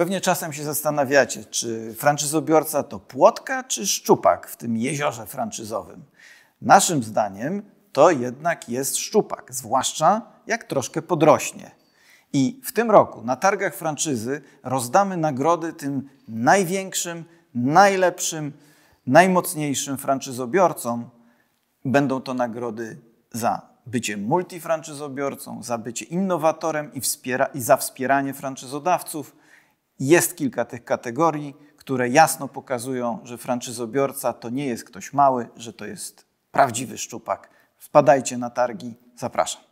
Pewnie czasem się zastanawiacie, czy franczyzobiorca to płotka czy szczupak w tym jeziorze franczyzowym. Naszym zdaniem to jednak jest szczupak, zwłaszcza jak troszkę podrośnie. I w tym roku na targach franczyzy rozdamy nagrody tym największym, najlepszym, najmocniejszym franczyzobiorcom. Będą to nagrody za bycie multifranczyzobiorcą, za bycie innowatorem i, wspiera- i za wspieranie franczyzodawców – jest kilka tych kategorii, które jasno pokazują, że franczyzobiorca to nie jest ktoś mały, że to jest prawdziwy szczupak. Wpadajcie na targi, zapraszam.